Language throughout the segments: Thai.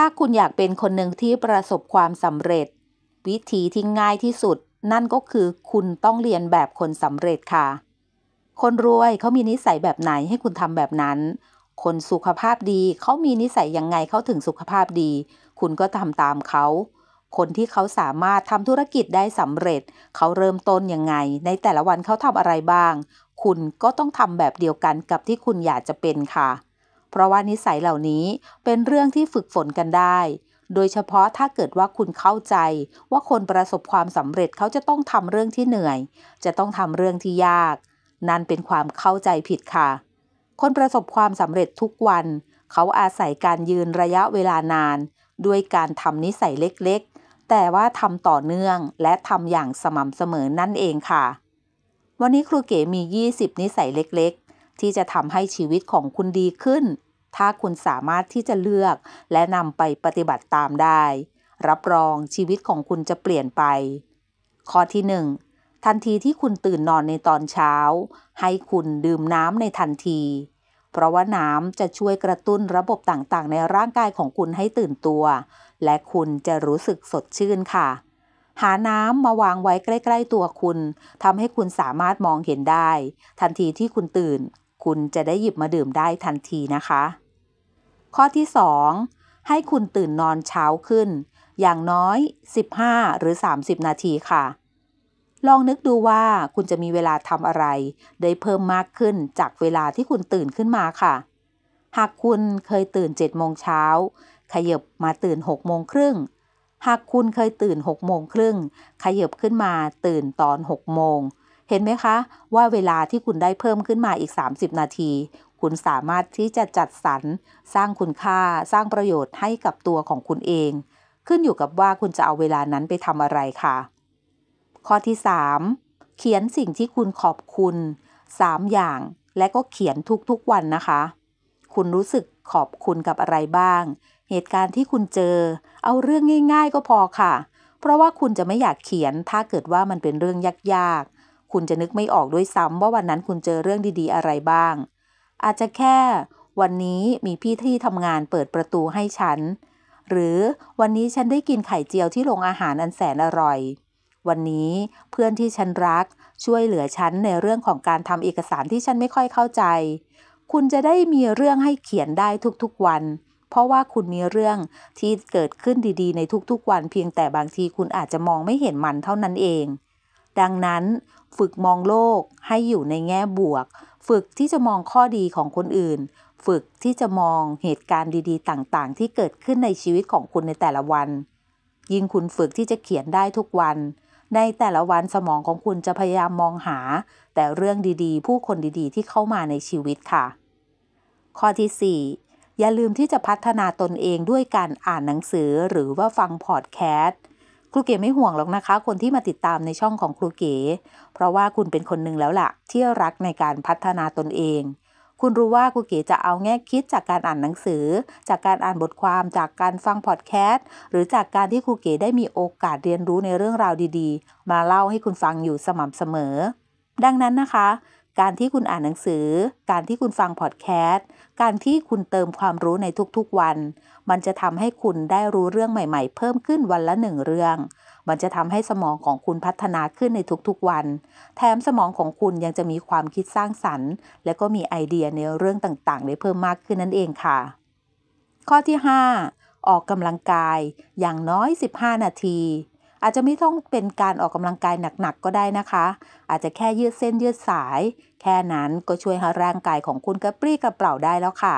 ถ้าคุณอยากเป็นคนหนึ่งที่ประสบความสำเร็จ วิธีที่ง่ายที่สุด นั่นก็คือ คุณต้องเรียนแบบคนสำเร็จค่ะ คนรวยเขามีนิสัยแบบไหนให้คุณทำแบบนั้น คนสุขภาพดี เขามีนิสัย ยังไงเขาถึงสุขภาพดี คุณก็ทำตามเขา คนที่เขาสามารถทำธุรกิจได้สำเร็จ เขาเริ่มต้นยังไง ในแต่ละวันเขาทำอะไรบ้าง คุณก็ต้องทำแบบเดียวกันกับที่คุณอยากจะเป็นค่ะเพราะว่านิสัยเหล่านี้เป็นเรื่องที่ฝึกฝนกันได้ โดยเฉพาะถ้าเกิดว่าคุณเข้าใจ ว่าคนประสบความสำเร็จเขาจะต้องทำเรื่องที่เหนื่อย จะต้องทำเรื่องที่ยาก นั่นเป็นความเข้าใจผิดค่ะ คนประสบความสำเร็จทุกวัน เขาอาศัยการยืนระยะเวลานาน ด้วยการทำนิสัยเล็กๆ แต่ว่าทำต่อเนื่องและทำอย่างสม่ำเสมอนั่นเองค่ะ วันนี้ครูเก๋มี 20 นิสัยเล็กๆที่จะทำให้ชีวิตของคุณดีขึ้น ถ้าคุณสามารถที่จะเลือกและนำไปปฏิบัติตามได้ รับรองชีวิตของคุณจะเปลี่ยนไป ข้อที่ 1 ทันทีที่คุณตื่นนอนในตอนเช้า ให้คุณดื่มน้ำในทันที เพราะว่าน้ำจะช่วยกระตุ้นระบบต่าง ๆ ในร่างกายของคุณให้ตื่นตัว และคุณจะรู้สึกสดชื่นค่ะ หาน้ำมาวางไว้ใกล้ ๆ ตัวคุณทำให้คุณสามารถมองเห็นได้ ทันทีที่คุณตื่นคุณจะได้หยิบมาดื่มได้ทันทีนะคะ ข้อที่ 2 ให้คุณตื่นนอนเช้าขึ้น อย่างน้อย 15 หรือ 30 นาทีค่ะ ลองนึกดูว่าคุณจะมีเวลาทำอะไร ได้เพิ่มมากขึ้นจากเวลาที่คุณตื่นขึ้นมาค่ะ หากคุณเคยตื่น7โมงเช้าขยับมาตื่น6โมงครึ่ง หากคุณเคยตื่น6โมงครึ่งขยับขึ้นมาตื่นตอน6โมงเห็นไหมคะว่าเวลาที่คุณได้เพิ่มขึ้นมาอีก 30 นาที คุณสามารถที่จะจัดสรรสร้างคุณค่าสร้างประโยชน์ให้กับตัวของคุณเอง ขึ้นอยู่กับว่าคุณจะเอาเวลานั้นไปทำอะไรคะ่ะ ข้อที่ 3 เขียนสิ่งที่คุณขอบคุณ 3 อย่างและก็เขียนทุกๆวันนะคะ คุณรู้สึกขอบคุณกับอะไรบ้าง เหตุการณ์ที่คุณเจอ เอาเรื่องง่าย ๆก็พอค่ะ เพราะว่าคุณจะไม่อยากเขียนถ้าเกิดว่ามันเป็นเรื่องยากคุณจะนึกไม่ออกด้วยซ้ำว่าวันนั้นคุณเจอเรื่องดีๆ อะไรบ้าง อาจจะแค่วันนี้มีพี่ที่ทำงานเปิดประตูให้ฉัน หรือวันนี้ฉันได้กินไข่เจียวที่โรงอาหารอันแสนอร่อย วันนี้เพื่อนที่ฉันรัก ช่วยเหลือฉันในเรื่องของการทำเอกสารที่ฉันไม่ค่อยเข้าใจ คุณจะได้มีเรื่องให้เขียนได้ทุกๆวัน เพราะว่าคุณมีเรื่องที่เกิดขึ้นดีๆในทุกๆ วันเพียงแต่บางทีคุณอาจจะมองไม่เห็นมันเท่านั้นเองดังนั้นฝึกมองโลกให้อยู่ในแง่บวก ฝึกที่จะมองข้อดีของคนอื่น ฝึกที่จะมองเหตุการณ์ดี ๆ ต่างๆ ที่เกิดขึ้นในชีวิตของคุณในแต่ละวัน ยิ่งคุณฝึกที่จะเขียนได้ทุกวัน ในแต่ละวันสมองของคุณจะพยายามมองหา แต่เรื่องดี ๆ ผู้คนดีๆ ที่เข้ามาในชีวิตค่ะ ข้อที่ 4 อย่าลืมที่จะพัฒนาตนเองด้วยการอ่านหนังสือ หรือว่าฟังพอดแคสตครูเก๋ไม่ห่วงหรอกนะคะ คนที่มาติดตามในช่องของครูเก๋เพราะว่าคุณเป็นคนหนึ่งแล้วละ่ะที่รักในการพัฒนาตนเอง คุณรู้ว่าครูเก๋จะเอาแง่คิด จากการอ่านหนังสือ จากการอ่านบทความจากการฟังพอดแคสต์หรือจากการที่ครูเก๋ได้มีโอกาสเรียนรู้ในเรื่องราวดีๆ มาเล่าให้คุณฟังอยู่สม่ำเสมอ ดังนั้นนะคะการที่คุณอ่านหนังสือ การที่คุณฟังพอดแคสต์ การที่คุณเติมความรู้ในทุกๆวัน มันจะทำให้คุณได้รู้เรื่องใหม่ๆ เพิ่มขึ้นวันละหนึ่งเรื่อง มันจะทำให้สมองของคุณพัฒนาขึ้นในทุกๆวัน แถมสมองของคุณยังจะมีความคิดสร้างสรรค์ และก็มีไอเดียในเรื่องต่าง ๆ ได้เพิ่มมากขึ้นนั่นเองค่ะ ข้อที่5ออกกำลังกายอย่างน้อย 15 นาทีอาจจะไม่ต้องเป็นการออกกำลังกายหนัก ๆ ก็ได้นะคะ อาจจะแค่ยืดเส้นยืดสาย แค่นั้นก็ช่วยให้ร่างกายของคุณกระปรี้กระเปร่าได้แล้วค่ะ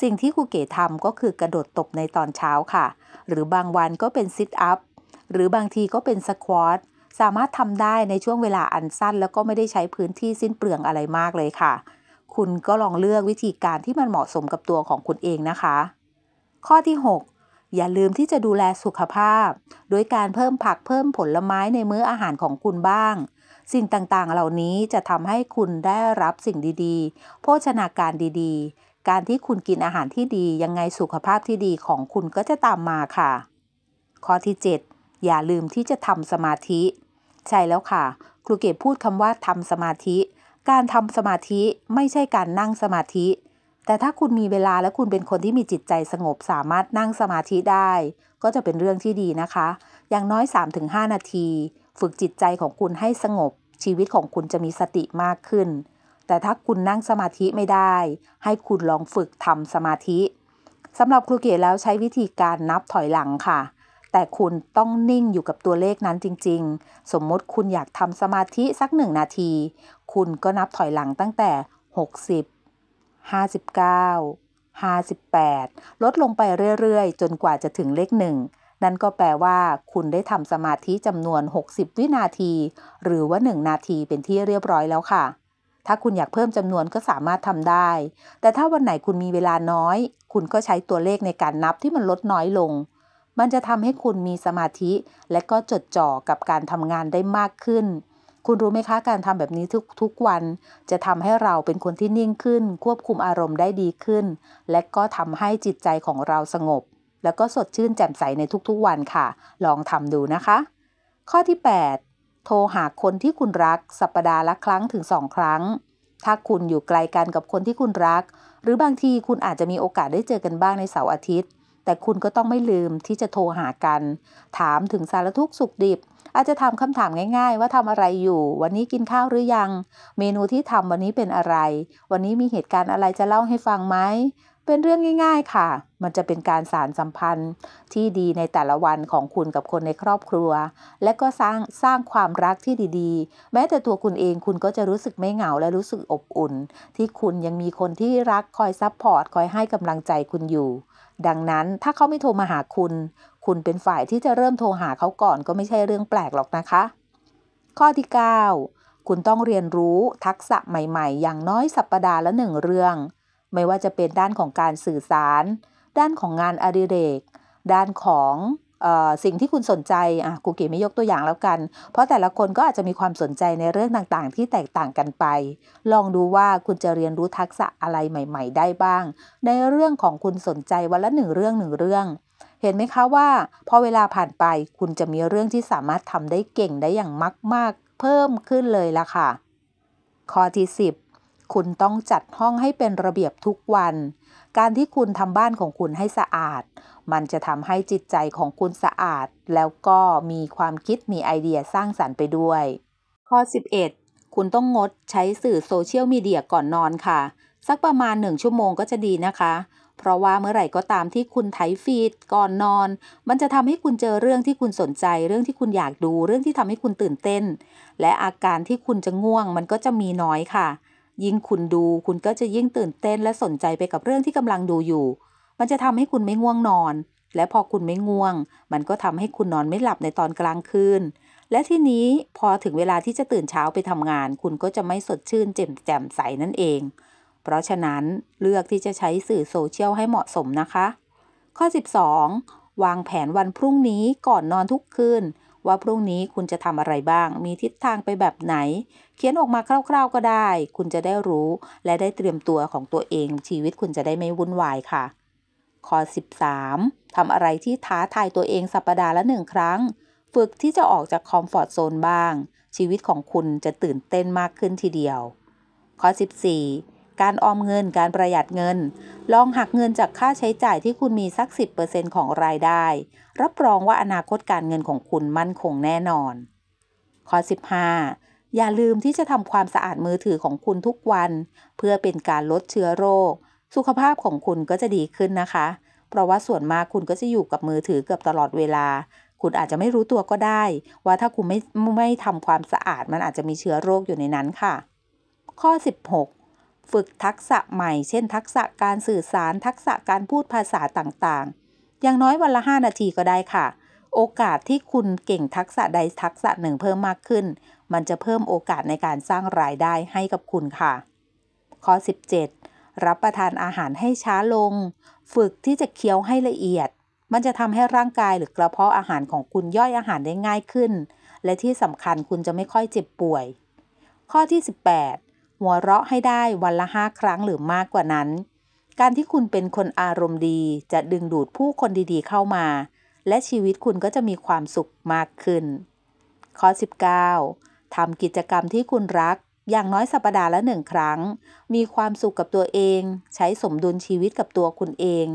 สิ่งที่ครูเก๋ทำก็คือกระโดดตบในตอนเช้าค่ะ หรือบางวันก็เป็นซิทอัพหรือบางทีก็เป็นสควอตสามารถทำได้ในช่วงเวลาอันสั้น แล้วก็ไม่ได้ใช้พื้นที่สิ้นเปลืองอะไรมากเลยค่ะ คุณก็ลองเลือกวิธีการที่มันเหมาะสมกับตัวของคุณเองนะคะ ข้อที่ 6อย่าลืมที่จะดูแลสุขภาพ โดยการเพิ่มผักเพิ่มผลไม้ในมื้ออาหารของคุณบ้าง สิ่งต่างๆเหล่านี้จะทำให้คุณได้รับสิ่งดีๆ โภชนาการดีๆ การที่คุณกินอาหารที่ดียังไงสุขภาพที่ดีของคุณก็จะตามมาค่ะ ข้อที่ 7 อย่าลืมที่จะทำสมาธิ ใช่แล้วค่ะ ครูเกดพูดคำว่าทำสมาธิ การทำสมาธิไม่ใช่การนั่งสมาธิแต่ถ้าคุณมีเวลาและคุณเป็นคนที่มีจิตใจสงบสามารถนั่งสมาธิได้ ก็จะเป็นเรื่องที่ดีนะคะอย่างน้อย 3-5 นาที ฝึกจิตใจของคุณให้สงบ ชีวิตของคุณจะมีสติมากขึ้น แต่ถ้าคุณนั่งสมาธิไม่ได้ ให้คุณลองฝึกทำสมาธิสำหรับครูเกศแล้วใช้วิธีการนับถอยหลังค่ะ แต่คุณต้องนิ่งอยู่กับตัวเลขนั้นจริง ๆ สมมติคุณอยากทำสมาธิสักหนึ่งนาที คุณก็นับถอยหลังตั้งแต่60 59 58 ลดลงไปเรื่อย ๆ จนกว่าจะถึงเลขหนึ่ง นั่นก็แปลว่า คุณได้ทำสมาธิจำนวน 60 วินาที หรือว่า 1 นาทีเป็นที่เรียบร้อยแล้วค่ะ ถ้าคุณอยากเพิ่มจำนวนก็สามารถทำได้ แต่ถ้าวันไหนคุณมีเวลาน้อย คุณก็ใช้ตัวเลขในการนับที่มันลดน้อยลง มันจะทำให้คุณมีสมาธิ และก็จดจ่อกับการทำงานได้มากขึ้นคุณรู้ไหมคะการทำแบบนี้ทุกทุกวัน จะทำให้เราเป็นคนที่นิ่งขึ้น ควบคุมอารมณ์ได้ดีขึ้น และก็ทำให้จิตใจของเราสงบ แล้วก็สดชื่นแจ่มใสในทุกๆวันค่ะ ลองทำดูนะคะ ข้อที่ 8 โทรหาคนที่คุณรัก สัปปดาห์ละครั้งถึงสองครั้ง ถ้าคุณอยู่ไกลกันกับคนที่คุณรัก หรือบางทีคุณอาจจะมีโอกาสได้เจอกันบ้างในเสาร์อาทิตย์แต่คุณก็ต้องไม่ลืมที่จะโทรหากัน ถามถึงสารทุกสุขดิบ อาจจะถามคำถามง่าย ๆ ว่าทำอะไรอยู่ วันนี้กินข้าวหรือยัง เมนูที่ทำวันนี้เป็นอะไร วันนี้มีเหตุการณ์อะไรจะเล่าให้ฟังไหมเป็นเรื่องง่ายๆ ค่ะ มันจะเป็นการสารสัมพันธ์ที่ดีในแต่ละวันของคุณกับคนในครอบครัว และก็สร้างสร้างความรักที่ดี ๆ แม้แต่ตัวคุณเองคุณก็จะรู้สึกไม่เหงา และรู้สึกอบอุ่นที่คุณยังมีคนที่รักคอยซัพพอร์ตคอยให้กำลังใจคุณอยู่ ดังนั้นถ้าเขาไม่โทรมาหาคุณ คุณเป็นฝ่ายที่จะเริ่มโทรหาเขาก่อน ก็ไม่ใช่เรื่องแปลกหรอกนะคะ ข้อที่ 9 คุณต้องเรียนรู้ทักษะใหม่ๆ อย่างน้อยสัปปดาห์ละหนึ่งเรื่องไม่ว่าจะเป็นด้านของการสื่อสาร ด้านของงานอดิเรก ด้านของสิ่งที่คุณสนใจอ่ะกูเก๋ไม่ยกตัวอย่างแล้วกันเพราะแต่ละคนก็อาจจะมีความสนใจในเรื่องต่างๆที่แตกต่างกันไป ลองดูว่าคุณจะเรียนรู้ทักษะอะไรใหม่ๆ ได้บ้างในเรื่องของคุณสนใจ วันละหนึ่งเรื่องหนึ่งเรื่อง เห็นไหมคะว่าพอเวลาผ่านไป คุณจะมีเรื่องที่สามารถทำได้เก่งได้อย่างมากๆเพิ่มขึ้นเลยล่ะค่ะข้อที่ 10คุณต้องจัดห้องให้เป็นระเบียบทุกวัน การที่คุณทำบ้านของคุณให้สะอาด มันจะทำให้จิตใจของคุณสะอาด แล้วก็มีความคิดมีไอเดียสร้างสารรค์ไปด้วย ข้อ 11 คุณต้องงดใช้สื่อโซเชียลมีเดียก่อนนอนค่ะ สักประมาณหนึ่งชั่วโมงก็จะดีนะคะ เพราะว่าเมื่อไหร่ก็ตามที่คุณไถฟีดก่อนนอน มันจะทำให้คุณเจอเรื่องที่คุณสนใจ เรื่องที่คุณอยากดู เรื่องที่ทำให้คุณตื่นเต้น และอาการที่คุณจะง่วง มันก็จะมีน้อยค่ะยิ่งคุณดูคุณก็จะยิ่งตื่นเต้นและสนใจไปกับเรื่องที่กำลังดูอยู่ มันจะทำให้คุณไม่ง่วงนอน และพอคุณไม่ง่วง มันก็ทำให้คุณนอนไม่หลับในตอนกลางคืน และที่นี้พอถึงเวลาที่จะตื่นเช้าไปทำงาน คุณก็จะไม่สดชื่นเจ่มแจ่มใสนั่นเอง เพราะฉะนั้นเลือกที่จะใช้สื่อโซเชียลให้เหมาะสมนะคะ ข้อ12วางแผนวันพรุ่งนี้ก่อนนอนทุกคืนว่าพรุ่งนี้คุณจะทำอะไรบ้าง มีทิศทางไปแบบไหน เขียนออกมาคร่าวๆก็ได้ คุณจะได้รู้และได้เตรียมตัวของตัวเอง ชีวิตคุณจะได้ไม่วุ่นวายค่ะ ข้อ13ทำอะไรที่ท้าทายตัวเองสัปปดาห์ละหนึ่งครั้ง ฝึกที่จะออกจากคอมฟอร์ตโซนบ้าง ชีวิตของคุณจะตื่นเต้นมากขึ้นทีเดียว ข้อ14การออมเงินการประหยัดเงิน ลองหักเงินจากค่าใช้จ่ายที่คุณมีสัก 10%ของรายได้ รับรองว่าอนาคตการเงินของคุณมั่นคงแน่นอน ข้อ 15 อย่าลืมที่จะทำความสะอาดมือถือของคุณทุกวัน เพื่อเป็นการลดเชื้อโรค สุขภาพของคุณก็จะดีขึ้นนะคะเพราะว่าส่วนมากคุณก็จะอยู่กับมือถือเกือบตลอดเวลา คุณอาจจะไม่รู้ตัวก็ได้ ว่าถ้าคุณไม่ไม่ทำความสะอาดมันอาจจะมีเชื้อโรคอยู่ในนั้นค่ะ ข้อ16ฝึกทักษะใหม่เช่นทักษะการสื่อสารทักษะการพูดภาษาต่างๆอย่างน้อยวันละ5นาทีก็ได้ค่ะ โอกาสที่คุณเก่งทักษะใดทักษะหนึ่งเพิ่มมากขึ้น มันจะเพิ่มโอกาสในการสร้างรายได้ให้กับคุณค่ะ ข้อ 17 รับประทานอาหารให้ช้าลง ฝึกที่จะเคี้ยวให้ละเอียด มันจะทำให้ร่างกายหรือกระเพาะอาหารของคุณย่อยอาหารได้ง่ายขึ้น และที่สำคัญคุณจะไม่ค่อยเจ็บป่วย ข้อที่ 18หัวเราะให้ได้วันละห้าครั้งหรือมากกว่านั้น การที่คุณเป็นคนอารมณ์ดีจะดึงดูดผู้คนดีๆเข้ามา และชีวิตคุณก็จะมีความสุขมากขึ้น ข้อ 19ทำกิจกรรมที่คุณรัก อย่างน้อยสัปปดาห์ละหนึ่งครั้ง มีความสุขกับตัวเอง ใช้สมดุลชีวิตกับตัวคุณเอง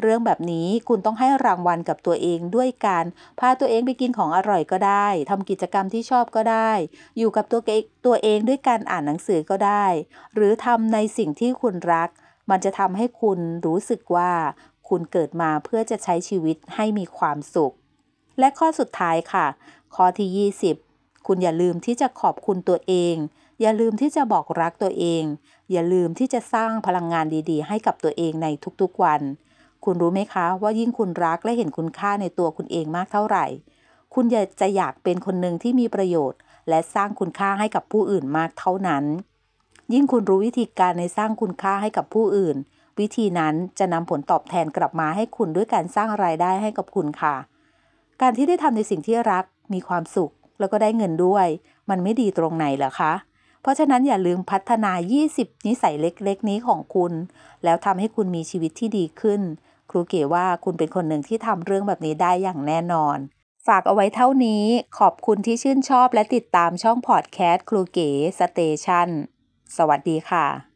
เรื่องแบบนี้คุณต้องให้รางวัลกับตัวเองด้วยการพาตัวเองไปกินของอร่อยก็ได้ทำกิจกรรมที่ชอบก็ได้ อยู่กับตัวเองตัวเองด้วยการอ่านหนังสือก็ได้ หรือทำในสิ่งที่คุณรัก มันจะทำให้คุณรู้สึกว่า คุณเกิดมาเพื่อจะใช้ชีวิตให้มีความสุข และข้อสุดท้ายค่ะข้อที่20 คุณอย่าลืมที่จะขอบคุณตัวเอง อย่าลืมที่จะบอกรักตัวเอง อย่าลืมที่จะสร้างพลังงานดีๆ ให้กับตัวเองในทุกๆวันคุณรู้ไหมคะว่ายิ่งคุณรักและเห็นคุณค่าในตัวคุณเองมากเท่าไหร่ คุณจะอยากเป็นคนหนึ่งที่มีประโยชน์ และสร้างคุณค่าให้กับผู้อื่นมากเท่านั้น ยิ่งคุณรู้วิธีการในสร้างคุณค่าให้กับผู้อื่น วิธีนั้นจะนำผลตอบแทนกลับมาให้คุณด้วยการสร้างรายได้ให้กับคุณค่ะการที่ได้ทำในสิ่งที่รักมีความสุขแล้วก็ได้เงินด้วย มันไม่ดีตรงไหนเหรอคะเพราะฉะนั้นอย่าลืมพัฒนา 20 นิสัยเล็ก ๆ นี้ของคุณ แล้วทำให้คุณมีชีวิตที่ดีขึ้นครูเก๋ว่าคุณเป็นคนหนึ่งที่ทำเรื่องแบบนี้ได้อย่างแน่นอน ฝากเอาไว้เท่านี้ขอบคุณที่ชื่นชอบและติดตามช่องพอดแคสต์ครูเก๋สเตชันสวัสดีค่ะ